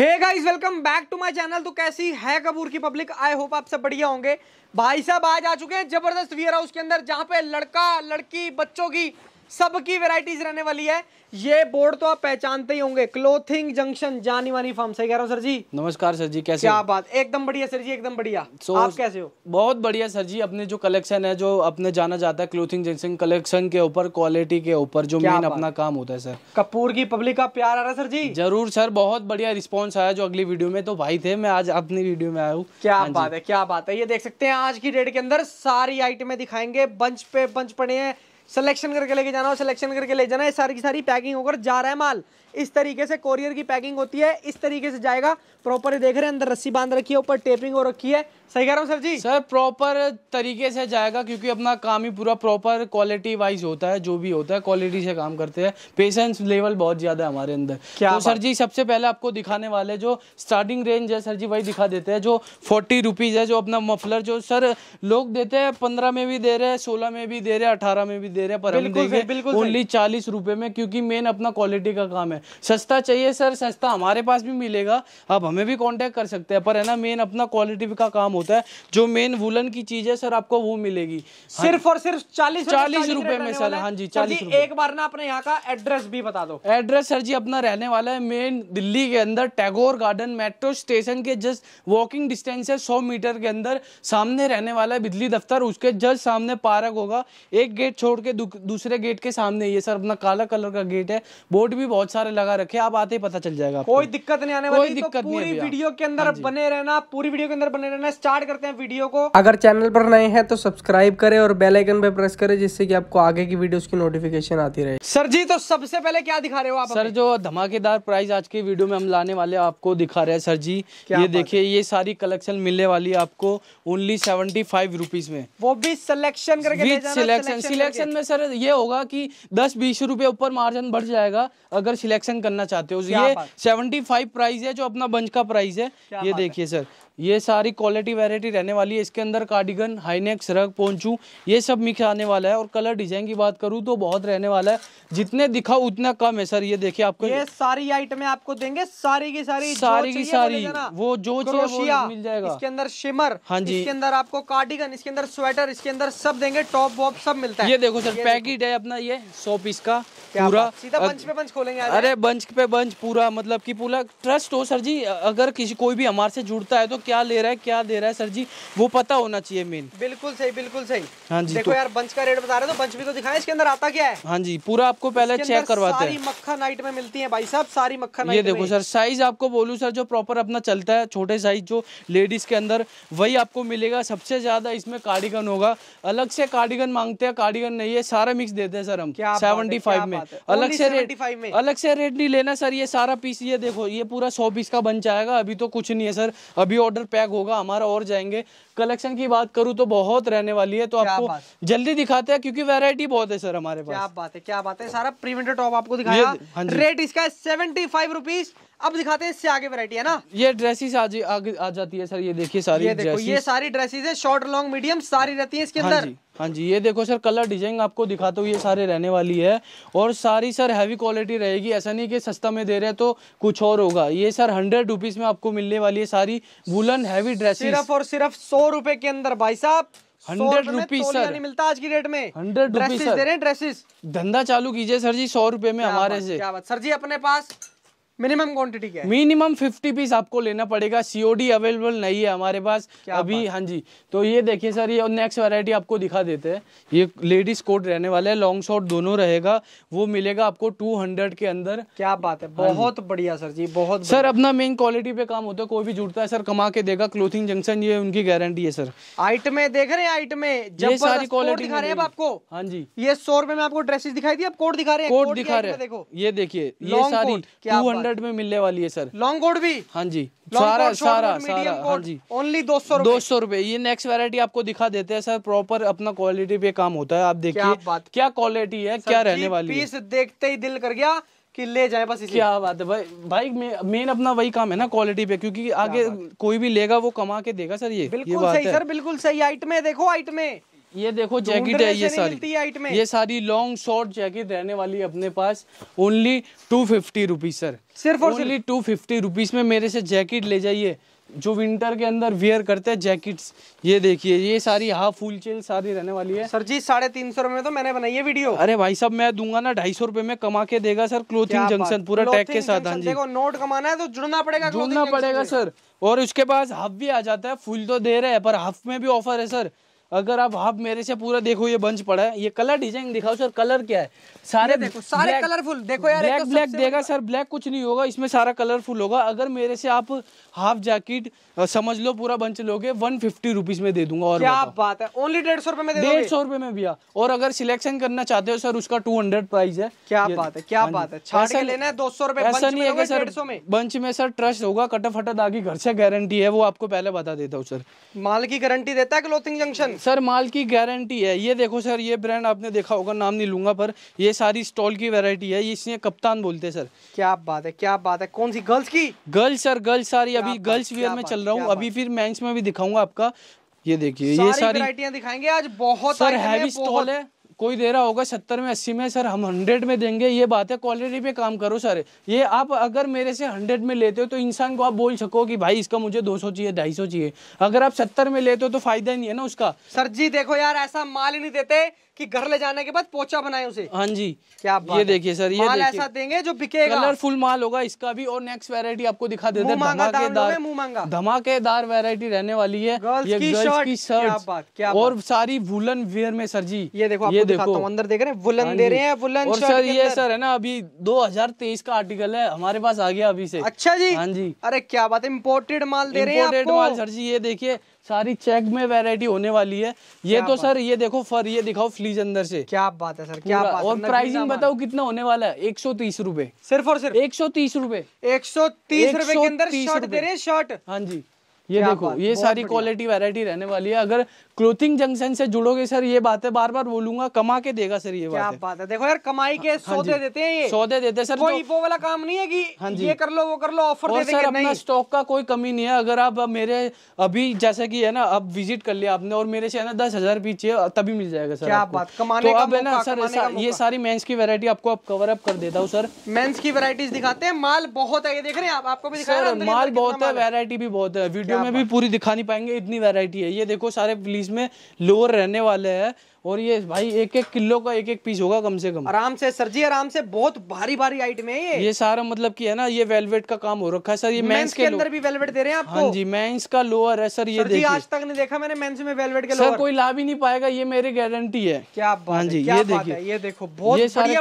Hey guys welcome back to my channel तो कैसी है कपूर की पब्लिक आई होप आप सब बढ़िया होंगे भाई साहब आज आ चुके हैं जबरदस्त वियर हाउस के अंदर जहां पे लड़का लड़की बच्चों की सबकी वेराइटीज रहने वाली है ये बोर्ड तो आप पहचानते ही होंगे क्लोथिंग जंक्शन जानी वाली फॉर्म सही कह रहा हूँ सर जी नमस्कार सर जी कैसे क्या बात एकदम बढ़िया सर जी एकदम बढ़िया so, आप कैसे हो बहुत बढ़िया सर जी अपने जो कलेक्शन है जो अपने जाना जाता है क्लोथिंग जंक्शन कलेक्शन के ऊपर क्वालिटी के ऊपर जो मेन अपना काम होता है सर कपूर की पब्लिक का प्यार आ रहा है सर जी जरूर सर बहुत बढ़िया रिस्पॉन्स आया जो अगली वीडियो में तो भाई थे मैं आज अपनी वीडियो में आया हूँ क्या हाँ बात है क्या बात है ये देख सकते हैं आज की डेट के अंदर सारी आइटमें दिखाएंगे बंच पे बंच पड़े हैं सिलेक्शन करके लेके जाना हो सिलेक्शन करके ले जाना है सारी की सारी पैकिंग होकर जा रहा है माल इस तरीके से कोरियर की पैकिंग होती है इस तरीके से जाएगा प्रॉपर देख रहे हैं अंदर रस्सी बांध रखी है ऊपर टेपिंग हो रखी है सही कह रहा हूँ सर जी सर प्रॉपर तरीके से जाएगा क्योंकि अपना काम ही पूरा प्रॉपर क्वालिटी वाइज होता है जो भी होता है क्वालिटी से काम करते हैं पेशेंस लेवल बहुत ज्यादा है हमारे अंदर क्या तो सर जी सबसे पहले आपको दिखाने वाले जो स्टार्टिंग रेंज है सर जी वही दिखा देते हैं जो फोर्टी रुपीज है जो अपना मफलर जो सर लोग देते हैं पंद्रह में भी दे रहे हैं सोलह में भी दे रहे हैं अठारह में भी दे दे रहे पर बिल्कुल हम देंगे ओनली चालीस रुपए में क्योंकि मेन अपना क्वालिटी का काम है सस्ता चाहिए सर सस्ता हमारे पास भी मिलेगा आप हमें भी कॉन्टेक्ट कर सकते हैं पर है ना मेन अपना क्वालिटी का काम होता है जो मेन वुलन की चीज है सर आपको वो मिलेगी हाँ सिर्फ और सिर्फ चालीस चालीस रुपए में सर हाँ जी चालीस एक बार ना अपने यहाँ का एड्रेस भी बता दो एड्रेस सर जी अपना रहने वाला है मेन दिल्ली के अंदर टैगोर गार्डन मेट्रो स्टेशन के जस्ट वॉकिंग डिस्टेंस है सौ मीटर के अंदर सामने रहने वाला है बिजली दफ्तर उसके जस्ट सामने पार्क होगा एक गेट छोड़ के के दूसरे गेट के सामने ये सर अपना काला कलर का गेट है बोर्ड भी बहुत सारे लगा रखे आप आते ही पता चल जाएगा कोई दिक्कत नहीं आने वाली तो दिक्कत पूरी वीडियो हाँ के अंदर बने रहना पूरी वीडियो के अंदर बने रहना स्टार्ट करते हैं वीडियो को अगर चैनल पर नए हैं तो सब्सक्राइब करें और बेल आइकन पे प्रेस करें जिससे कि आपको आगे की वीडियोस की नोटिफिकेशन आती रहे सर जी तो सबसे पहले क्या दिखा रहे हो आप सर जो धमाकेदार प्राइस आज के वीडियो में हम लाने वाले आपको दिखा रहे हैं सर जी ये देखिए ये सारी कलेक्शन मिलने वाली है आपको ओनली सेवेंटी फाइव रुपीज में वो भी सिलेक्शन करके सिलेक्शन सिलेक्शन सिलेक्शन में सर ये होगा कि दस बीस रुपए ऊपर मार्जिन बढ़ जाएगा अगर सिलेक्शन करना चाहते हो ये सेवेंटी फाइव प्राइस है जो अपना बंच का प्राइस है ये देखिए सर ये सारी क्वालिटी वैरायटी रहने वाली है इसके अंदर कार्डिगन हाईनेक रग पोंचू ये सब मिक्स आने वाला है और कलर डिजाइन की बात करूँ तो बहुत रहने वाला है जितने दिखा उतना कम है सर ये देखिए आपको ये सारी आइटमें आपको देंगे सारी की सारी सारी की सारी वो जो चाहिए मिल जाएगा इसके अंदर शिमर हाँ जी इसके अंदर आपको कार्डिगन इसके अंदर स्वेटर इसके अंदर सब देंगे टॉप वॉप सब मिलता है ये देखो कुछ पैकेट है अपना ये सौ पीस का पूरा सीधा बंच पे बंच खोलेंगे अरे बंच पे बंच पूरा मतलब कि पूरा ट्रस्ट हो सर जी अगर किसी कोई भी हमारे से जुड़ता है तो क्या ले रहा है क्या दे रहा है सर जी वो पता होना चाहिए मेन बिल्कुल सही बिल्कुल सही हाँ जी देखो तो, यार बंच का रेट बता रहे तो बंच भी तो दिखाए इसके अंदर आता क्या है हाँ जी पूरा आपको पहले चेक करवाते हैं मक्खा नाइट में मिलती है भाई साहब सारी मक्खा ये देखो सर साइज आपको बोलू सर जो प्रॉपर अपना चलता है छोटे साइज जो लेडीज के अंदर वही आपको मिलेगा सबसे ज्यादा इसमें कार्डिगन होगा अलग से कार्डिगन मांगते हैं कार्डिगन नहीं है सारा मिक्स देते हैं सर हम सेवेंटी फाइव में में अलग से रेट में अलग से रेट नहीं लेना सर ये सारा पीस ये देखो ये पूरा सौ पीस का बन जाएगा अभी तो कुछ नहीं है सर अभी ऑर्डर पैक होगा हमारा और जाएंगे कलेक्शन की बात करूँ तो बहुत रहने वाली है तो आपको जल्दी दिखाते हैं क्योंकि वेरायटी बहुत है सर हमारे पास क्या बात है क्या बात है सारा प्रिंटेड टॉप आपको दिखाया रेट हाँ इसका सेवेंटी फाइव रुपीज अब दिखाते हैं इससे आगे वैरायटी है ना ये ड्रेसेस आ, आ जाती है सर ये देखिए सारी ये देखो ये सारी ड्रेसेस है शॉर्ट लॉन्ग मीडियम सारी रहती है इसके अंदर हाँ, हाँ जी ये देखो सर कलर डिजाइन आपको दिखाता हूँ ये सारे रहने वाली है और सारी सर हैवी क्वालिटी रहेगी ऐसा नहीं कि सस्ता में दे रहे हैं तो कुछ और होगा ये सर हंड्रेड रुपीज में आपको मिलने वाली है सारी वुलन हैवी ड्रेस सिर्फ और सिर्फ सौ रुपए के अंदर भाई साहब हंड्रेड रुपीज सर नहीं मिलता आज की डेट में हंड्रेड रुपीज दे रहे हैं ड्रेसेस धंधा चालू कीजिए सर जी सौ रुपए में हमारे से सर जी अपने पास मिनिमम क्वांटिटी क्या है मिनिमम फिफ्टी पीस आपको लेना पड़ेगा सीओडी अवेलेबल नहीं है हमारे पास अभी हाँ जी तो ये देखिए सर ये नेक्स्ट वैरायटी आपको दिखा देते हैं ये लेडीज कोट रहने वाला है लॉन्ग शॉर्ट दोनों रहेगा वो मिलेगा आपको 200 के अंदर क्या बात है हाँ बहुत बढ़िया सर जी बहुत सर अपना मेन क्वालिटी पे काम होता है कोई भी जुड़ता है सर कमा के देगा क्लोथिंग जंक्शन ये उनकी गारंटी है सर आइटमे देख रहे हैं आइटमे सारी क्वालिटी दिखा रहे हैं आपको हाँ जी ये सौ रुपए में आपको ड्रेसेस दिखाई दी आप कोट दिखा रहे हैं कोट दिखा रहे हैं देखो ये देखिए ये सारी टू हंड्रेड में मिलने वाली है सर लॉन्ग कोड भी हाँ जी सारा सारा सारा हाँ जी ओनली दो सौ दो सौ रूपए ये नेक्स्ट वेरायटी आपको दिखा देते हैं सर प्रॉपर अपना क्वालिटी पे काम होता है आप देखिए क्या क्वालिटी है क्या रहने वाली पीस देखते ही दिल कर गया कि ले जाए बस इसी क्या बात है भाई भाई मेन अपना वही काम है ना क्वालिटी पे क्योंकि आगे कोई भी लेगा वो कमा के देगा सर ये बिल्कुल ये सही सर बिल्कुल सही आइट में देखो आइट में ये देखो जैकेट है ये सारी ये सारी लॉन्ग शॉर्ट जैकेट रहने वाली है अपने पास only two fifty rupees sir सिर्फ और ओनली टू फिफ्टी रुपीज में मेरे से जैकेट ले जाइए जो विंटर के अंदर वेयर करते हैं जैकेट्स ये देखिए ये सारी हाफ फुल चेल सारी रहने वाली है सर जी साढ़े तीन सौ रुपए में तो मैंने बनाई है वीडियो अरे भाई साहब मैं दूंगा ना ढाई सौ रुपए में कमा के देगा सर क्लोथिंग जंक्शन पूरा टैग के साथ हाँ जी नोट कमाना है तो जुड़ना पड़ेगा जुड़ना पड़ेगा सर और उसके पास हाफ भी आ जाता है फुल तो दे रहे हैं पर हाफ में भी ऑफर है सर अगर आप आप मेरे से पूरा देखो ये बंच पड़ा है ये कलर डिजाइन दिखाओ सर कलर क्या है सारे देखो सारे कलरफुल देखो यार ब्लैक तो ब्लैक देगा सर ब्लैक कुछ नहीं होगा इसमें सारा कलरफुल होगा अगर मेरे से आप हाफ जैकेट समझ लो पूरा बंच लोगे वन फिफ्टी रुपीज में दे दूंगा और क्या बात है ओनली डेढ़ सौ रुपए में डेढ़ सौ रुपए में भैया और अगर सिलेक्शन करना चाहते हो सर उसका टू हंड्रेड प्राइस है क्या बात है क्या हाँ बात है ऐसा लेना है दो सौ रुपए ऐसा नहीं है सर बंच में सर ट्रस्ट होगा कटा फटा दागी घर से गारंटी है वो आपको पहले बता देता हूँ सर माल की गारंटी देता है क्लोथिंग जंक्शन सर माल की गारंटी है ये देखो सर ये ब्रांड आपने देखा होगा नाम नहीं लूंगा पर ये सारी स्टॉल की वेरायटी है ये कप्तान बोलते हैं सर क्या बात है क्या बात है कौन सी गर्ल्स की गर्ल्स सर गर्ल्स सारी अभी गर्ल्स वेयर में चल रहा हूँ अभी फिर मेंस में भी दिखाऊंगा आपका ये देखिए ये सारी दिखाएंगे आज बहुत सर हैवी स्टॉल है कोई दे रहा होगा सत्तर में अस्सी में सर हम हंड्रेड में देंगे ये बात है क्वालिटी पे काम करो सर ये आप अगर मेरे से हंड्रेड में लेते हो तो इंसान को आप बोल सको कि भाई इसका मुझे दो सौ चाहिए ढाई सौ चाहिए अगर आप सत्तर में लेते हो तो फायदा नहीं है ना उसका सर जी देखो यार ऐसा माल ही नहीं देते कि घर ले जाने के बाद पोचा बनाए उसे हाँ जी क्या बात ये देखिए सर ये माल ऐसा देंगे जो बिकेगा कलरफुल माल होगा इसका भी और नेक्स्ट वेरायटी आपको दिखा देते धमाकेदार धमाकेदार वेरायटी रहने वाली है ये गर्ल्स की शर्ट और सारी वुलन वेयर में सर जी ये देखो ये देखो अंदर देख रहे हैं वुलन हाँ दे रहे हैं वुलन और सर ये सर है ना अभी 2023 का आर्टिकल है हमारे पास आ गया अभी से अच्छा जी हाँ जी अरे क्या बात है इम्पोर्टेड माल दे रहे हैं इम्पोर्टेड माल सर जी ये देखिए सारी चेक में वैरायटी होने वाली है ये तो सर ये देखो फर ये दिखाओ फ्लीज अंदर से क्या बात है सर क्या बात और प्राइसिंग बताओ कितना होने वाला है एक सौ तीस रूपए सिर्फ और सिर्फ एक सौ तीस रूपए एक सौ तीस रूपए शर्ट हाँ जी ये देखो ये सारी क्वालिटी वैरायटी रहने वाली है अगर क्लोथिंग जंक्शन से जुड़ोगे सर ये बातें बार बार बोलूंगा कमा के देगा सर ये क्या बात, बात है देखो यार कमाई हाँ, के हाँ सौदे देते हैं ये सौदे देते सर कोई इपो तो- वाला काम नहीं है कि हाँ ये कर लो वो कर लो ऑफर दे सर अपना स्टॉक का कोई कमी नहीं है अगर आप मेरे अभी जैसे की है ना अब विजिट कर लिया आपने और मेरे से है ना दस हजार पीछे तभी मिल जाएगा सर क्या बात कमाने तो अब है ना सर ये सारी मेन्स की वेरायटी आपको कवर अप कर देता हूँ सर मेन्स की वेरायटीज दिखाते हैं माल बहुत है ये देख रहे हैं आप आपको भी माल बहुत है वेरायटी भी बहुत है वीडियो में भी पूरी दिखा नहीं पाएंगे इतनी वेरायटी है ये देखो सारे प्लीज में लोअर रहने वाले हैं और ये भाई एक एक किलो का एक एक पीस होगा कम से कम आराम से सर जी आराम से बहुत भारी भारी आइटम है ये ये सारा मतलब की है ना ये वेलवेट का काम हो रखा है सर ये मेंस के अंदर भी वेलवेट दे रहे हैं आपको हाँ जी मेंस का लोअर है सर ये जी आज तक नहीं देखा मैंने मेंस में वेलवेट के लोअर कोई ला भी नहीं पाएगा ये मेरी गारंटी है क्या हाँ जी ये देखिए ये देखो बहुत सारे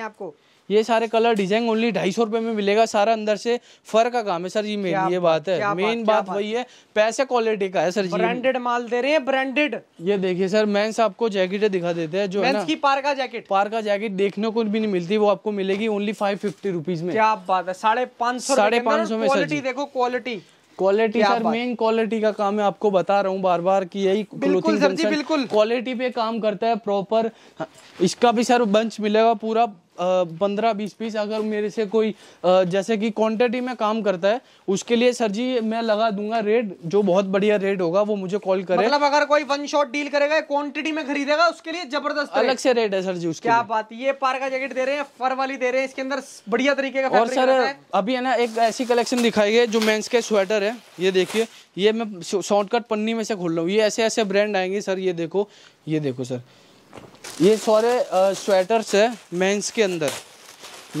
आपको ये सारे कलर डिजाइन ओनली ढाई सौ रुपए में मिलेगा सारा अंदर से फर का काम है सर जी मेन ये बात है मेन बात वही है पैसे क्वालिटी का है सर जी ब्रांडेड माल दे रहे हैं ब्रांडेड ये देखिए सर मेन्स आपको जैकेट दिखा देते हैं जो है की पार का जैकेट पार का जैकेट देखने को भी नहीं मिलती वो आपको मिलेगी ओनली फाइव फिफ्टी रुपीज में क्या बात है साढ़े पांच सौ साढ़े पाँच सौ में क्वालिटी देखो quality quality sir main quality का काम है आपको बता रहा हूँ बार बार कि यही बिल्कुल सर जी बिल्कुल क्वालिटी पे काम करता है प्रॉपर हाँ, इसका भी सर बंच मिलेगा पूरा पंद्रह बीस पीस अगर मेरे से कोई जैसे कि क्वांटिटी में काम करता है उसके लिए सर जी मैं लगा दूंगा रेट जो बहुत बढ़िया रेट होगा वो मुझे कॉल करे मतलब अगर कोई वन शॉट डील करेगा क्वांटिटी में खरीदेगा उसके लिए जबरदस्त अलग से रेट है सर जी उसके क्या बात ये पार का जैकेट दे रहे हैं फर वाली दे रहे हैं इसके अंदर बढ़िया तरीके का और सर अभी है ना एक ऐसी कलेक्शन दिखाई है जो मेन्स के स्वेटर है ये देखिए ये मैं शॉर्टकट पन्नी में से खोल रहा हूँ ये ऐसे ऐसे ब्रांड आएंगे सर ये देखो ये देखो सर ये सारे स्वेटर्स है मेंस के अंदर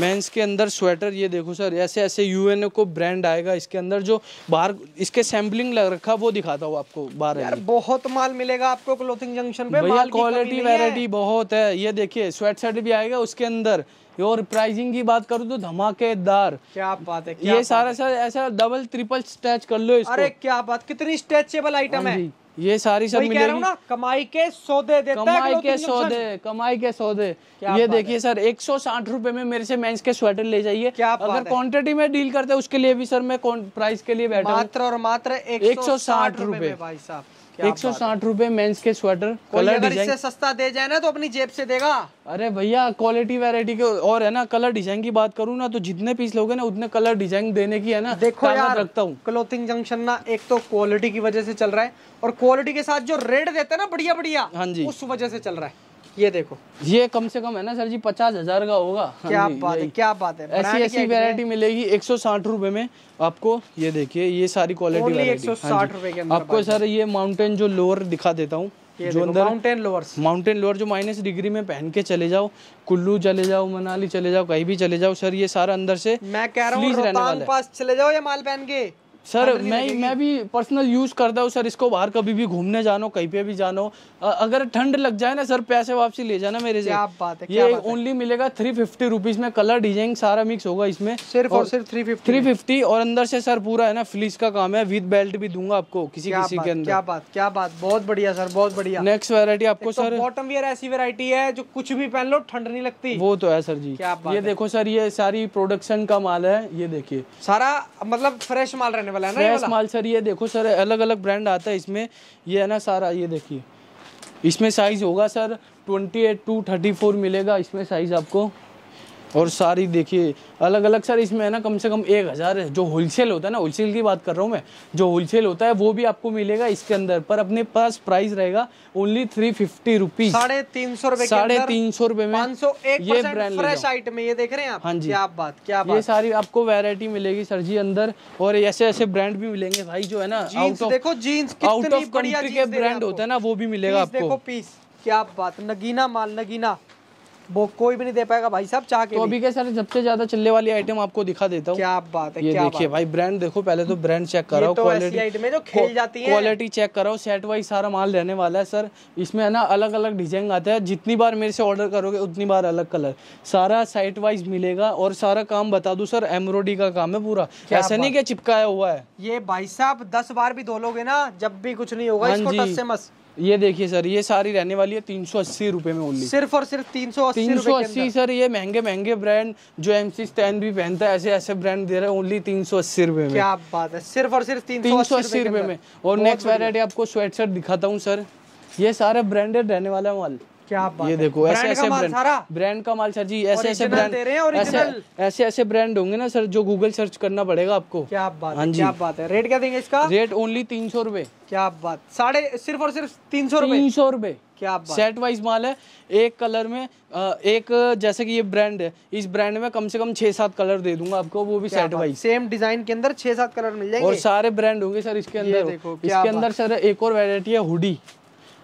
मेंस के अंदर स्वेटर ये देखो सर ऐसे ऐसे यू को ब्रांड आएगा इसके अंदर जो बाहर इसके सैम्पलिंग लग रखा वो दिखाता हूँ आपको बाहर यार बहुत माल मिलेगा आपको क्लोथिंग जंक्शन पे माल क्वालिटी वेराइटी बहुत है ये देखिए स्वेट शर्ट भी आएगा उसके अंदर और प्राइसिंग की बात करूँ तो धमाकेदार क्या बात है क्या ये सारा सर ऐसा डबल ट्रिपल स्टैच कर लो इसको। अरे क्या बात कितनी स्ट्रेचेबल आइटम हाँ है ये सारी सब मिलेगी ना कमाई के सौदे कमाई के सौदे कमाई के सौदे ये देखिए सर एक सौ साठ रूपए में मेरे से मेंस के स्वेटर ले जाइए अगर क्वांटिटी में डील करते हैं उसके लिए भी सर मैं प्राइस के लिए बैठा मात्र और मात्र एक सौ साठ रूपए भाई साहब एक सौ साठ रूपए मेन्स के स्वेटर कलर डिजाइन सस्ता दे जाए ना तो अपनी जेब से देगा अरे भैया क्वालिटी वेरायटी के और है ना कलर डिजाइन की बात करूँ ना तो जितने पीस लोगे ना उतने कलर डिजाइन देने की है ना देखो याद रखता हूँ क्लोथिंग जंक्शन ना एक तो क्वालिटी की वजह से चल रहा है और क्वालिटी के साथ जो रेट देते है ना बढ़िया बढ़िया हाँ जी उस वजह से चल रहा है ये देखो ये कम से कम है ना सर जी पचास हजार का होगा हाँ क्या बात है क्या बात है ऐसी ऐसी वेरायटी मिलेगी एक सौ साठ रूपए में आपको ये देखिए ये सारी क्वालिटी हाँ एक सौ साठ रूपए आपको सर ये माउंटेन जो लोअर दिखा देता हूँ जो अंदर माउंटेन लोअर माउंटेन लोअर जो माइनस डिग्री में पहन के चले जाओ कुल्लू चले जाओ मनाली चले जाओ कहीं भी चले जाओ सर ये सारा अंदर से मैं कह रहा हूँ पास चले जाओ ये माल पहन के सर मैं मैं भी पर्सनल यूज़ करता हूँ सर इसको बाहर कभी भी घूमने जानो कहीं पे भी जानो अगर ठंड लग जाए ना सर पैसे वापसी ले जाना मेरे से आप बात है ये ओनली मिलेगा थ्री फिफ्टी रुपीज़ में कलर डिजाइन सारा मिक्स होगा इसमें सिर्फ और सिर्फ थ्री फिफ्टी थ्री फिफ्टी और अंदर से सर पूरा है ना फ्लीस का काम है विद बेल्ट भी दूंगा आपको किसी किसी के अंदर क्या बात क्या बात बहुत बढ़िया सर बहुत बढ़िया नेक्स्ट वेरायटी आपको तो सर बॉटम वेयर ऐसी वेरायटी है जो कुछ भी पहन लो ठंड नहीं लगती वो तो है सर जी ये देखो सर ये सारी प्रोडक्शन का माल है ये देखिए सारा मतलब फ्रेश माल रहने आने वाला है ना फ्रेश माल सर ये देखो सर अलग अलग ब्रांड आता है इसमें ये है ना सारा ये देखिए इसमें साइज़ होगा sir twenty eight to thirty four मिलेगा इसमें साइज़ आपको और सारी देखिए अलग अलग सर इसमें है ना कम से कम एक हज़ार जो होलसेल होता है ना होलसेल की बात कर रहा हूँ मैं जो होलसेल होता है वो भी आपको मिलेगा इसके अंदर पर अपने पास प्राइस रहेगा ओनली थ्री फिफ्टी रुपीज साढ़े तीन सौ रुपए साढ़े तीन सौ रुपए में ये ब्रांड फ्रेश आइटम ये देख रहे हैं आप हाँ जी आप बात क्या बात? ये सारी आपको वेरायटी मिलेगी सर जी अंदर और ऐसे ऐसे ब्रांड भी मिलेंगे भाई जो है ना देखो जीन्स आउट ऑफ कंट्री के ब्रांड होता है ना वो भी मिलेगा आपको पीस क्या बात नगीना माल नगीना वो कोई भी नहीं दे पाएगा भाई साहब चाह के तो अभी के सर सबसे ज्यादा चलने वाली आइटम आपको दिखा देता हूँ क्या बात है ये देखिए भाई ब्रांड देखो पहले तो ब्रांड चेक कराओ क्वालिटी तो में जो खेल जाती है क्वालिटी चेक कराओ सेट वाइज सारा माल रहने वाला है सर इसमें है ना अलग अलग डिजाइन आता है जितनी बार मेरे से ऑर्डर करोगे उतनी बार अलग कलर सारा सेट वाइज मिलेगा और सारा काम बता दू सर एम्ब्रॉयडरी का काम है पूरा ऐसा नहीं क्या चिपकाया हुआ है ये भाई साहब दस बार भी धो लोगे ना जब भी कुछ नहीं होगा हाँ इसको से मस ये देखिए सर ये सारी रहने वाली है तीन सौ अस्सी रुपये में ओनली सिर्फ और सिर्फ तीन सौ तीन सौ अस्सी सर ये महंगे महंगे ब्रांड जो एम सी स्टैन भी पहनता है ऐसे ऐसे ब्रांड दे रहे हैं ओनली तीन सौ अस्सी रुपए में क्या बात है सिर्फ और सिर्फ तीन सौ अस्सी रुपए में और नेक्स्ट वेरायटी आपको स्वेट दिखाता हूँ सर ये सारे ब्रांडेड रहने वाला है माल क्या बात ये देखो ऐसे ऐसे ब्रांड ब्रांड का माल सर जी ऐसे ऐसे ब्रांड ऐसे ऐसे ब्रांड होंगे ना सर जो गूगल सर्च करना पड़ेगा आपको क्या बात हाँ जी क्या बात है रेट क्या देंगे इसका रेट ओनली तीन सौ रूपए क्या बात साढ़े सिर्फ और सिर्फ तीन सौ तीन सौ रूपए क्या बात सेट वाइज माल है एक कलर में एक जैसे कि ये ब्रांड है इस ब्रांड में कम से कम छह सात कलर दे दूंगा आपको वो भी सेट वाइज सेम डिजाइन के अंदर छह सात कलर मिल जाएंगे और सारे ब्रांड होंगे सर इसके अंदर इसके अंदर सर एक और वेरायटी है हुडी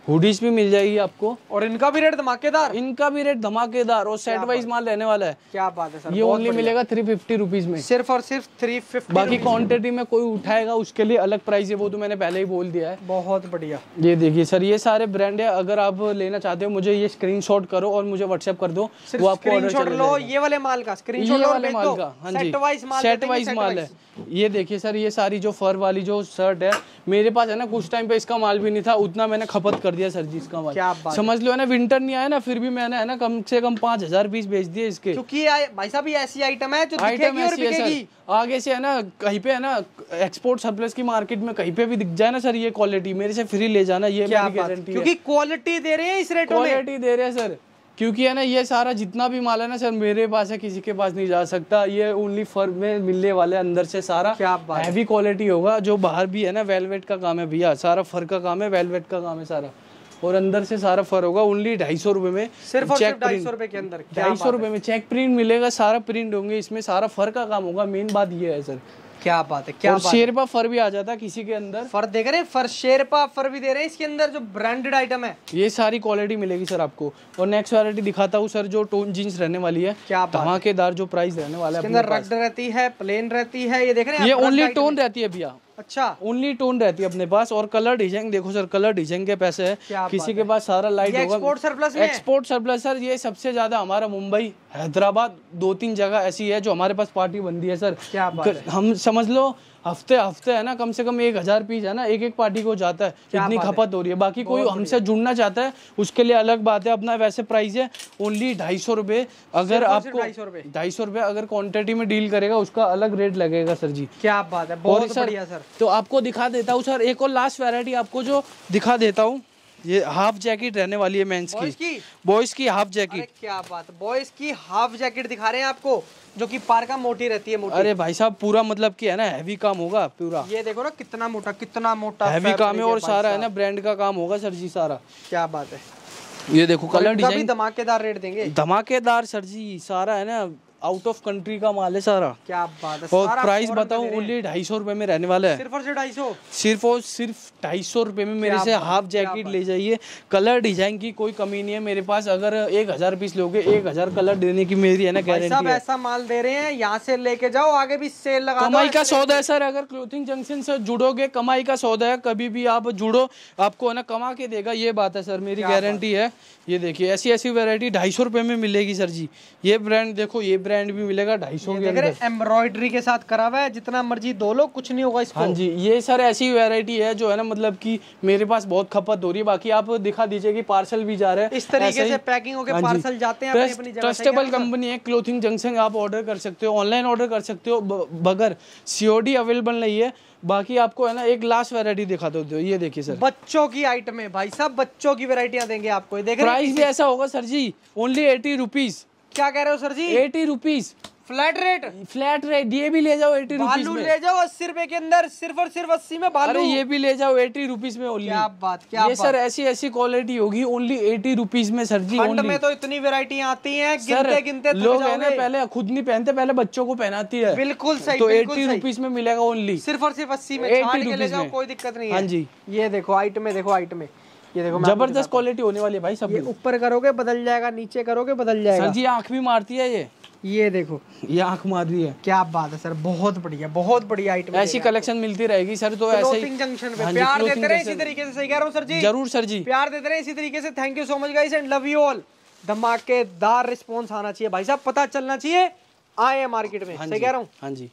हुडीज भी मिल जाएगी आपको और इनका भी रेट धमाकेदार इनका भी रेट धमाकेदार और सेट वाइज माल रहने वाला है क्या बात है सर ये ओनली मिलेगा थ्री फिफ्टी रुपीज में सिर्फ और सिर्फ थ्री फिफ्टी बाकी क्वांटिटी में कोई उठाएगा उसके लिए अलग प्राइस है वो तो मैंने पहले ही बोल दिया है बहुत बढ़िया ये देखिए सर ये सारे ब्रांड है अगर आप लेना चाहते हो मुझे ये स्क्रीन करो और मुझे व्हाट्सएप कर दो वो आपको लो ये वाले माल का स्क्रीन वाले माल का हाँ जी सेट वाइज माल है ये देखिए सर ये सारी जो फर वाली जो शर्ट है मेरे पास है ना कुछ टाइम पे इसका माल भी नहीं था उतना मैंने खपत कर दिया सर जी इसका भाई समझ लो है ना विंटर नहीं आया ना फिर भी मैंने है ना कम से कम पाँच हजार पीस बेच दिए इसके क्योंकि भाई साहब ये ऐसी आइटम है जो आइटम ऐसी है सर आगे से है ना कहीं पे है ना एक्सपोर्ट सरप्लस की मार्केट में कहीं पे भी दिख जाए ना सर ये क्वालिटी मेरे से फ्री ले जाना ये गारंटी क्योंकि क्वालिटी दे रहे हैं इस रेट क्वालिटी दे रहे हैं सर क्योंकि है ना ये सारा जितना भी माल है ना सर मेरे पास है किसी के पास नहीं जा सकता ये ओनली फर में मिलने वाले अंदर से सारा हैवी क्वालिटी होगा जो बाहर भी है ना वेलवेट का काम है भैया सारा फर का काम है वेलवेट का काम है सारा और अंदर से सारा फर होगा ओनली ढाई सौ रुपए में सिर्फ चेक ढाई सौ रुपए के अंदर ढाई सौ रुपए में चेक प्रिंट मिलेगा सारा प्रिंट होंगे इसमें सारा फर का काम होगा मेन बात यह है सर क्या बात है क्या और शेरपा फर भी आ जाता है किसी के अंदर फर देख रहे फर शेरपा फर भी दे रहे हैं इसके अंदर जो ब्रांडेड आइटम है ये सारी क्वालिटी मिलेगी सर आपको और नेक्स्ट वैरायटी दिखाता हूँ सर जो टोन जींस रहने वाली है क्या धमाकेदार जो प्राइस रहने वाला है रहती है प्लेन रहती है ये देख रहे हैं ये ओनली टोन रहती है भैया अच्छा ओनली टोन रहती है अपने पास और कलर डिजाइन देखो सर कलर डिजाइन के पैसे है किसी के पास सारा लाइट होगा export surplus export surplus sir ये सबसे ज्यादा हमारा मुंबई हैदराबाद दो तीन जगह ऐसी है जो हमारे पास पार्टी बनती है सर क्या बात हम समझ लो हफ्ते हफ्ते है ना कम से कम एक हजार पीस है ना एक एक पार्टी को जाता है इतनी खपत हो रही है बाकी कोई हमसे जुड़ना चाहता है उसके लिए अलग बात है अपना वैसे प्राइस है ओनली ढाई सौ रुपए अगर आपको ढाई सौ रुपए अगर क्वान्टिटी में डील करेगा उसका अलग रेट लगेगा सर जी क्या बात है बहुत बढ़िया सर तो आपको दिखा देता हूँ सर एक और लास्ट वेरायटी आपको जो दिखा देता हूँ ये हाफ जैकेट रहने वाली है मेंस की बॉयज की हाफ जैकेट क्या बात बॉयज की हाफ जैकेट दिखा रहे हैं आपको जो कि पार का मोटी रहती है मोटी। अरे भाई साहब पूरा मतलब कि है ना हैवी काम होगा पूरा ये देखो ना कितना मोटा कितना मोटा हैवी काम है और सारा है ना ब्रांड का काम होगा सर जी सारा क्या बात है ये देखो कलर डिजाइन धमाकेदार रेट देंगे धमाकेदार सर जी सारा है ना आउट ऑफ कंट्री का माल है सारा क्या बात है और प्राइस बताऊं ओनली ढाई सौ रुपए में रहने वाला है सिर्फ और सिर्फ ढाई सौ सिर्फ और सिर्फ ढाई सौ रुपए में मेरे से हाफ जैकेट ले जाइए कलर डिजाइन की कोई कमी नहीं है मेरे पास अगर एक हजार पीस लोगे एक हजार कलर देने की मेरी है ना गारंटी ऐसा माल दे रहे हैं यहाँ से लेके जाओ आगे भी सेल लगा कमाई का सौदा है सर अगर क्लोथिंग जंक्शन से जुड़ोगे कमाई का सौदा है कभी भी आप जुड़ो आपको है ना कमा के देगा ये बात है सर मेरी गारंटी है ये देखिए ऐसी ऐसी वेरायटी ढाई सौ रुपए में मिलेगी सर जी ये ब्रांड देखो ये ब्रांड ब्रांड भी मिलेगा ढाई सौ एम्ब्रॉयडरी के साथ करा हुआ है जितना मर्जी दो लो कुछ नहीं होगा इसको हाँ जी ये सर ऐसी वेरायटी है जो है ना मतलब की मेरे पास बहुत खपत हो रही है बाकी आप दिखा दीजिए की पार्सल भी जा हाँ रहे हैं इस तरीके से पैकिंग होकर पार्सल जाते हैं ट्रस्टेबल कंपनी है क्लोथिंग जंक्शन आप ऑर्डर कर सकते हो ऑनलाइन ऑर्डर कर सकते हो बगर सीओडी अवेलेबल नहीं है बाकी आपको है ना एक लास्ट वेरायटी दिखा दो ये देखिए सर बच्चों की आइटम है भाई साहब बच्चों की वेरायटियाँ देंगे आपको ये देख प्राइस भी ऐसा होगा सर जी ओनली एटी रुपीज़ क्या कह रहे हो सर जी eighty rupees flat rate flat rate ये भी ले जाओ एटी रुपीज ले जाओ अस्सी रुपए के अंदर सिर्फ और सिर्फ अस्सी में बालू अरे ये भी ले जाओ एटी रुपीज में ओनली क्या बात क्या ये बात? सर ऐसी ऐसी क्वालिटी होगी ओनली एटी रुपीज में सर जी फंड में तो इतनी वेरायटी आती है गिनते गिनते लोग है ना पहले खुद नहीं पहनते पहले बच्चों को पहनाती है बिल्कुल सही तो एटी रुपीज में मिलेगा ओनली सिर्फ और सिर्फ अस्सी में ले जाओ कोई दिक्कत नहीं है हाँ जी ये देखो आइट में देखो आइट में जबरदस्त क्वालिटी होने वाली है भाई सब ऊपर करोगे बदल जाएगा नीचे करोगे बदल जाएगा सर जी आंख भी मारती है ये ये देखो ये आंख मार रही है क्या बात है सर बहुत बढ़िया बहुत बढ़िया आइटम ऐसी कलेक्शन मिलती रहेगी सर तो ऐसे ही जंक्शन पे हाँ प्यार देते रहे इसी तरीके से सही कह रहा हूँ सर जी जरूर सर जी प्यार देते रहे इसी तरीके से thank you so much guys and love you all धमाकेदार रिस्पॉन्स आना चाहिए भाई साहब पता चलना चाहिए आए मार्केट में हाँ सही कह रहा हूँ हाँ जी